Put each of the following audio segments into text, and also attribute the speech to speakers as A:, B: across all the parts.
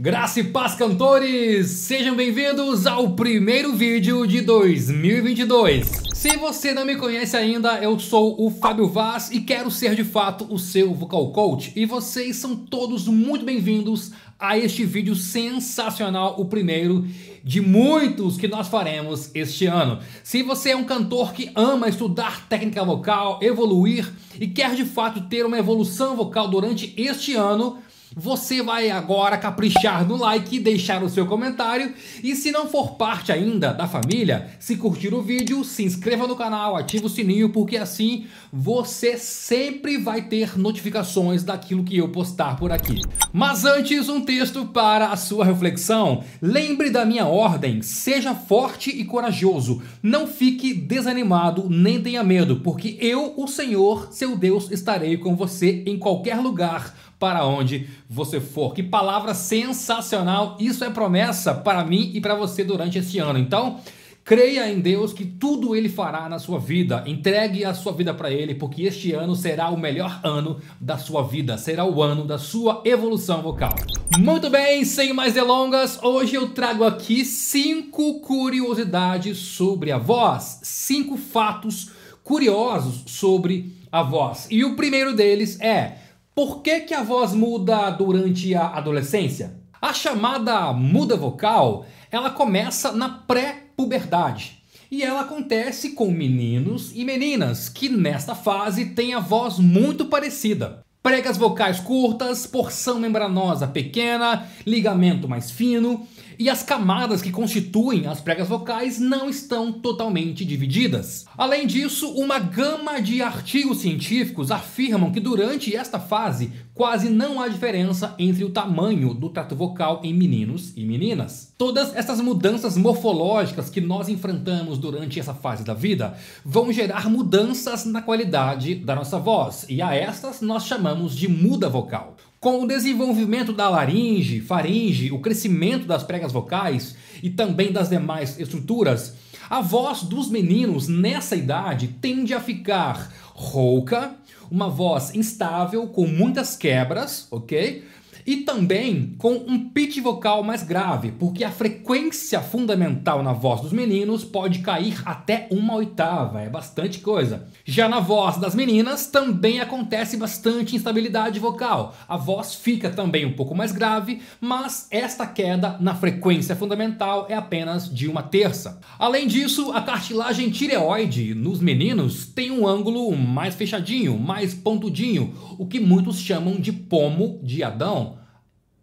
A: Graça e paz, cantores! Sejam bem-vindos ao primeiro vídeo de 2022. Se você não me conhece ainda, eu sou o Fábio Vaz e quero ser de fato o seu vocal coach. E vocês são todos muito bem-vindos a este vídeo sensacional, o primeiro de muitos que nós faremos este ano. Se você é um cantor que ama estudar técnica vocal, evoluir e quer de fato ter uma evolução vocal durante este ano, você vai agora caprichar no like e deixar o seu comentário. E se não for parte ainda da família, se curtir o vídeo, se inscreva no canal, ative o sininho, porque assim você sempre vai ter notificações daquilo que eu postar por aqui. Mas antes, um texto para a sua reflexão. Lembre da minha ordem, seja forte e corajoso. Não fique desanimado nem tenha medo, porque eu, o Senhor, seu Deus, estarei com você em qualquer lugar para onde você for. Que palavra sensacional! Isso é promessa para mim e para você durante esse ano. Então, Creia em Deus que tudo ele fará na sua vida. Entregue a sua vida para ele, porque este ano será o melhor ano da sua vida, será o ano da sua evolução vocal. Muito bem, sem mais delongas, hoje eu trago aqui cinco curiosidades sobre a voz, cinco fatos curiosos sobre a voz. E o primeiro deles é por que, que a voz muda durante a adolescência? A chamada muda vocal, ela começa na pré-puberdade. E ela acontece com meninos e meninas que nesta fase têm a voz muito parecida. Pregas vocais curtas, porção membranosa pequena, ligamento mais fino, e as camadas que constituem as pregas vocais não estão totalmente divididas. Além disso, uma gama de artigos científicos afirmam que durante esta fase quase não há diferença entre o tamanho do trato vocal em meninos e meninas. Todas essas mudanças morfológicas que nós enfrentamos durante essa fase da vida vão gerar mudanças na qualidade da nossa voz, e a estas nós chamamos de muda vocal. Com o desenvolvimento da laringe, faringe, o crescimento das pregas vocais e também das demais estruturas, a voz dos meninos nessa idade tende a ficar rouca, uma voz instável, com muitas quebras, ok? e também com um pitch vocal mais grave, porque a frequência fundamental na voz dos meninos pode cair até uma oitava, é bastante coisa. Já na voz das meninas também acontece bastante instabilidade vocal. A voz fica também um pouco mais grave, mas esta queda na frequência fundamental é apenas de uma terça. Além disso, a cartilagem tireoide nos meninos tem um ângulo mais fechadinho, mais pontudinho, o que muitos chamam de pomo de Adão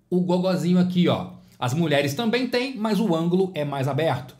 A: o gogozinho aqui, ó. As mulheres também têm, mas o ângulo é mais aberto.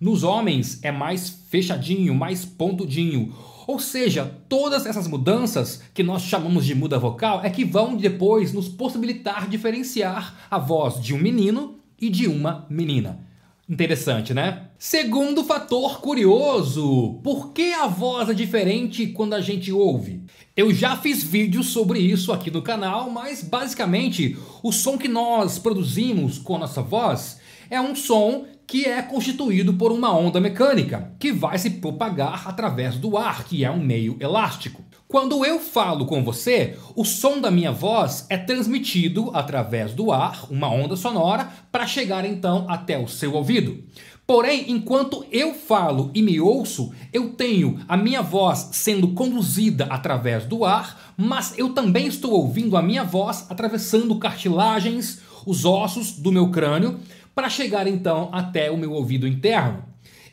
A: Nos homens é mais fechadinho, mais pontudinho. Ou seja, todas essas mudanças que nós chamamos de muda vocal é que vão depois nos possibilitar diferenciar a voz de um menino e de uma menina. Interessante, né? Segundo fator curioso, por que a voz é diferente quando a gente ouve? Eu já fiz vídeos sobre isso aqui no canal, mas basicamente o som que nós produzimos com a nossa voz é um som que é constituído por uma onda mecânica que vai se propagar através do ar, que é um meio elástico. Quando eu falo com você, o som da minha voz é transmitido através do ar, uma onda sonora, para chegar então até o seu ouvido. Porém, enquanto eu falo e me ouço, eu tenho a minha voz sendo conduzida através do ar, mas eu também estou ouvindo a minha voz atravessando cartilagens, os ossos do meu crânio, para chegar então até o meu ouvido interno.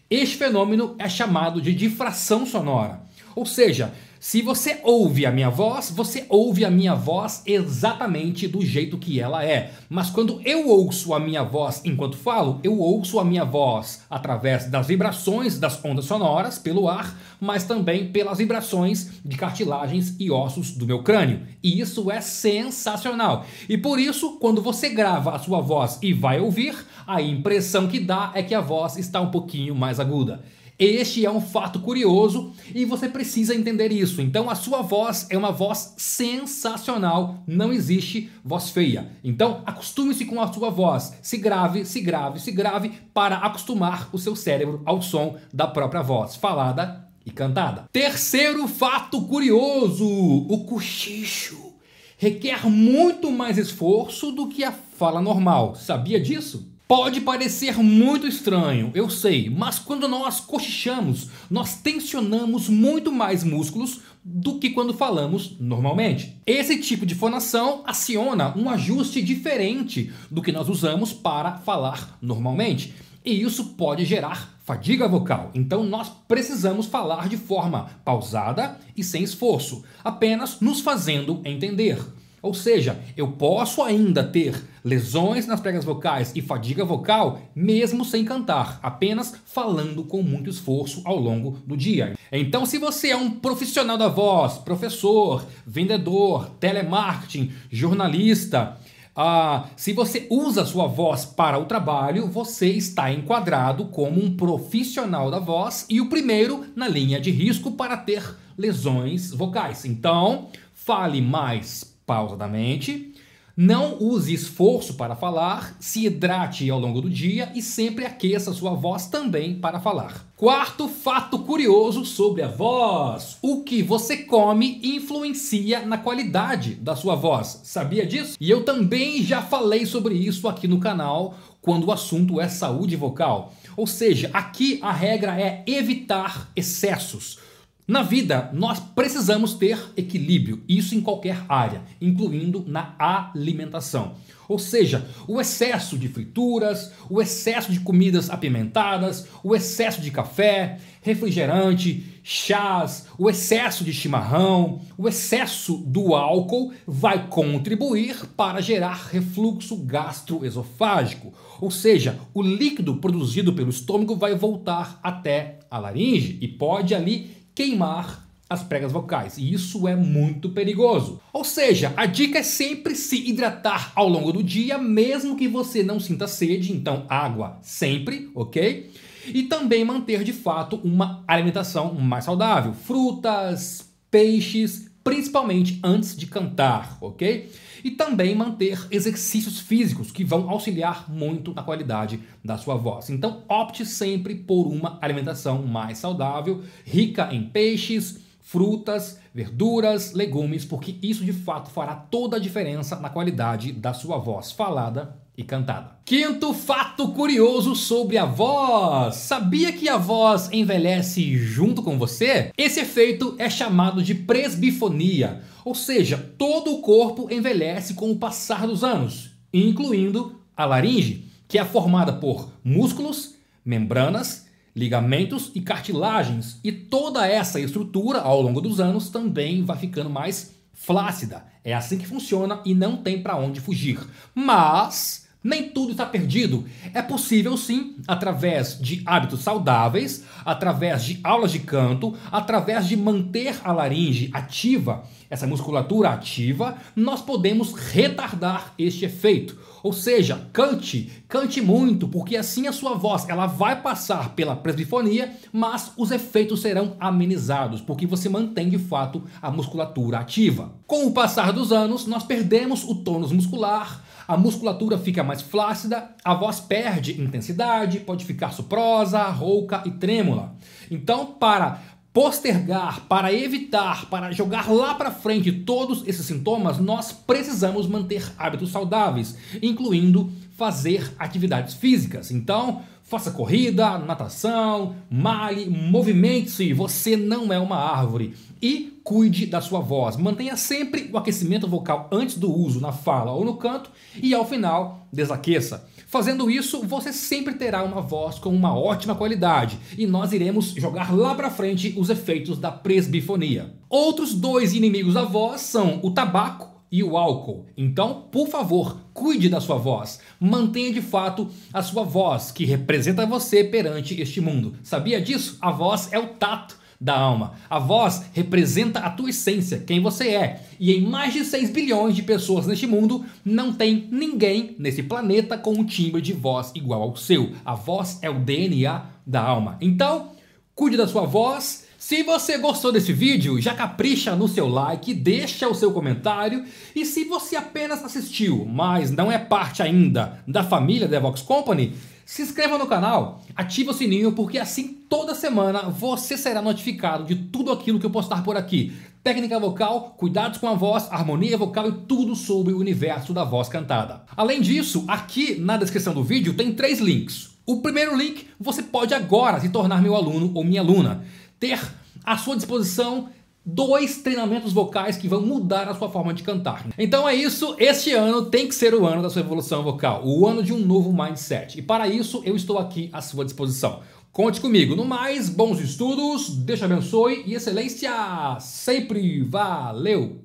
A: Este fenômeno é chamado de difração sonora, ou seja, se você ouve a minha voz, você ouve a minha voz exatamente do jeito que ela é. Mas quando eu ouço a minha voz enquanto falo, eu ouço a minha voz através das vibrações das ondas sonoras pelo ar, mas também pelas vibrações de cartilagens e ossos do meu crânio. E isso é sensacional. E por isso, quando você grava a sua voz e vai ouvir, a impressão que dá é que a voz está um pouquinho mais aguda. Este é um fato curioso e você precisa entender isso. Então, a sua voz é uma voz sensacional, não existe voz feia. Então, acostume-se com a sua voz, se grave, se grave, se grave, para acostumar o seu cérebro ao som da própria voz, falada e cantada. Terceiro fato curioso: o cochicho requer muito mais esforço do que a fala normal. Sabia disso? Pode parecer muito estranho, eu sei, mas quando nós cochichamos, nós tensionamos muito mais músculos do que quando falamos normalmente. Esse tipo de fonação aciona um ajuste diferente do que nós usamos para falar normalmente, e isso pode gerar fadiga vocal. Então nós precisamos falar de forma pausada e sem esforço, apenas nos fazendo entender. Ou seja, eu posso ainda ter lesões nas pregas vocais e fadiga vocal mesmo sem cantar, apenas falando com muito esforço ao longo do dia. Então, se você é um profissional da voz, professor, vendedor, telemarketing, jornalista, ah, se você usa sua voz para o trabalho, você está enquadrado como um profissional da voz e o primeiro na linha de risco para ter lesões vocais. Então, fale mais pausadamente. Não use esforço para falar, se hidrate ao longo do dia e sempre aqueça sua voz também para falar. Quarto fato curioso sobre a voz: o que você come influencia na qualidade da sua voz. Sabia disso? E eu também já falei sobre isso aqui no canal quando o assunto é saúde vocal. Ou seja, aqui a regra é evitar excessos. Na vida, nós precisamos ter equilíbrio, isso em qualquer área, incluindo na alimentação. Ou seja, o excesso de frituras, o excesso de comidas apimentadas, o excesso de café, refrigerante, chás, o excesso de chimarrão, o excesso do álcool vai contribuir para gerar refluxo gastroesofágico. Ou seja, o líquido produzido pelo estômago vai voltar até a laringe e pode ali queimar as pregas vocais, e isso é muito perigoso. Ou seja, a dica é sempre se hidratar ao longo do dia, mesmo que você não sinta sede, então água sempre, ok? E também manter de fato uma alimentação mais saudável, frutas, peixes, principalmente antes de cantar, ok? E também manter exercícios físicos que vão auxiliar muito na qualidade da sua voz. Então, opte sempre por uma alimentação mais saudável, rica em peixes, frutas, verduras, legumes, porque isso de fato fará toda a diferença na qualidade da sua voz falada e cantada. Quinto fato curioso sobre a voz. Sabia que a voz envelhece junto com você? Esse efeito é chamado de presbifonia, ou seja, todo o corpo envelhece com o passar dos anos, incluindo a laringe, que é formada por músculos, membranas, ligamentos e cartilagens, e toda essa estrutura ao longo dos anos também vai ficando mais flácida. É assim que funciona e não tem para onde fugir. Mas nem tudo está perdido. É possível sim, através de hábitos saudáveis, através de aulas de canto, através de manter a laringe ativa, essa musculatura ativa, nós podemos retardar este efeito. Ou seja, cante, cante muito, porque assim a sua voz ela vai passar pela presbifonia, mas os efeitos serão amenizados, porque você mantém de fato a musculatura ativa. Com o passar dos anos, nós perdemos o tônus muscular, a musculatura fica mais flácida, a voz perde intensidade, pode ficar suprosa, rouca e trêmula. Então, para postergar, para evitar, para jogar lá para frente todos esses sintomas, nós precisamos manter hábitos saudáveis, incluindo fazer atividades físicas. Então, Faça corrida, natação, malhe, movimente-se. Você não é uma árvore. E cuide da sua voz. Mantenha sempre o aquecimento vocal antes do uso, na fala ou no canto, e ao final, desaqueça. Fazendo isso, você sempre terá uma voz com uma ótima qualidade, e nós iremos jogar lá para frente os efeitos da presbifonia. Outros dois inimigos da voz são o tabaco e o álcool. Então, por favor, cuide da sua voz. Mantenha de fato a sua voz, que representa você perante este mundo. Sabia disso? A voz é o tato da alma. A voz representa a tua essência, quem você é. E em mais de 6 bilhões de pessoas neste mundo, não tem ninguém nesse planeta com um timbre de voz igual ao seu. A voz é o DNA da alma. Então, cuide da sua voz se você gostou desse vídeo, já capricha no seu like, deixa o seu comentário e se você apenas assistiu, mas não é parte ainda da família da Vox Company, se inscreva no canal, ativa o sininho porque assim toda semana você será notificado de tudo aquilo que eu postar por aqui. Técnica vocal, cuidados com a voz, harmonia vocal e tudo sobre o universo da voz cantada. Além disso, aqui na descrição do vídeo tem três links. O primeiro link você pode agora se tornar meu aluno ou minha aluna ter à sua disposição dois treinamentos vocais que vão mudar a sua forma de cantar. Então é isso, este ano tem que ser o ano da sua evolução vocal, o ano de um novo mindset. E para isso eu estou aqui à sua disposição. Conte comigo. No mais, bons estudos, Deus te abençoe e excelência sempre. Valeu!